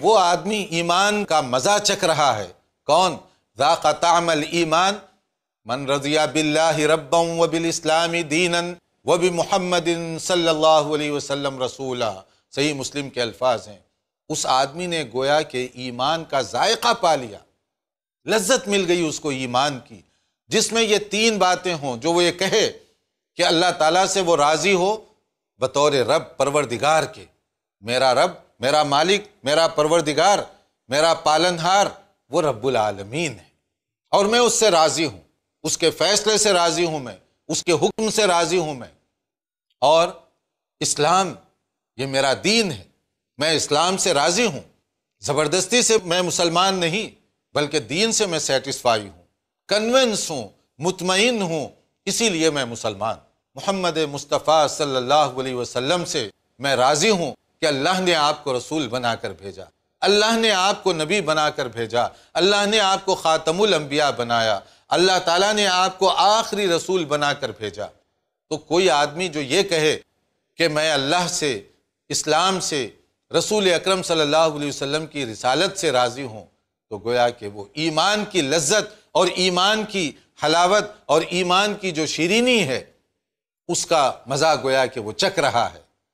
वो आदमी ईमान का मज़ा चख रहा है कौन ज़ाक़ामल ईमान मन रज़िया बिल्ला रबम व बिलस्लामी दीनन व भी मोहम्मद सल्ला रसूला सही मुस्लिम के अल्फाज हैं उस आदमी ने गोया के ईमान का जायका पा लिया लज्जत मिल गई उसको ईमान की जिसमें ये तीन बातें हों जो वो ये कहे कि अल्लाह ताला से वो राज़ी हो बतौर रब परवरदिगार के मेरा रब मेरा मालिक मेरा परवरदिगार मेरा पालनहार वो रब्बुल आलमीन है और मैं उससे राज़ी हूँ उसके फ़ैसले से राज़ी हूँ मैं उसके हुक्म से राज़ी हूँ मैं और इस्लाम ये मेरा दीन है मैं इस्लाम से राज़ी हूँ ज़बरदस्ती से मैं मुसलमान नहीं बल्कि दीन से मैं सेटिस्फाई हूँ कन्वेंस हूँ मुतमिन हूँ इसीलिए मैं मुसलमान मोहम्मद मुस्तफ़ा सल्लल्लाहु अलैहि वसल्लम से मैं राज़ी हूँ कि अल्लाह ने आपको रसूल बना कर भेजा अल्लाह ने आपको नबी बना कर भेजा अल्लाह ने आपको ख़ातमुल अम्बिया बनाया अल्लाह ताला ने आपको आखिरी रसूल बना कर भेजा तो कोई आदमी जो ये कहे कि मैं अल्लाह से इस्लाम से रसूल अकरम सल्लल्लाहु अलैहि वसल्लम की रिसालत से राज़ी हूँ तो गोया कि वो ईमान की लज्जत और ईमान की हलावत और ईमान की जो शीरीनी है उसका मज़ा गोया कि वो चक रहा है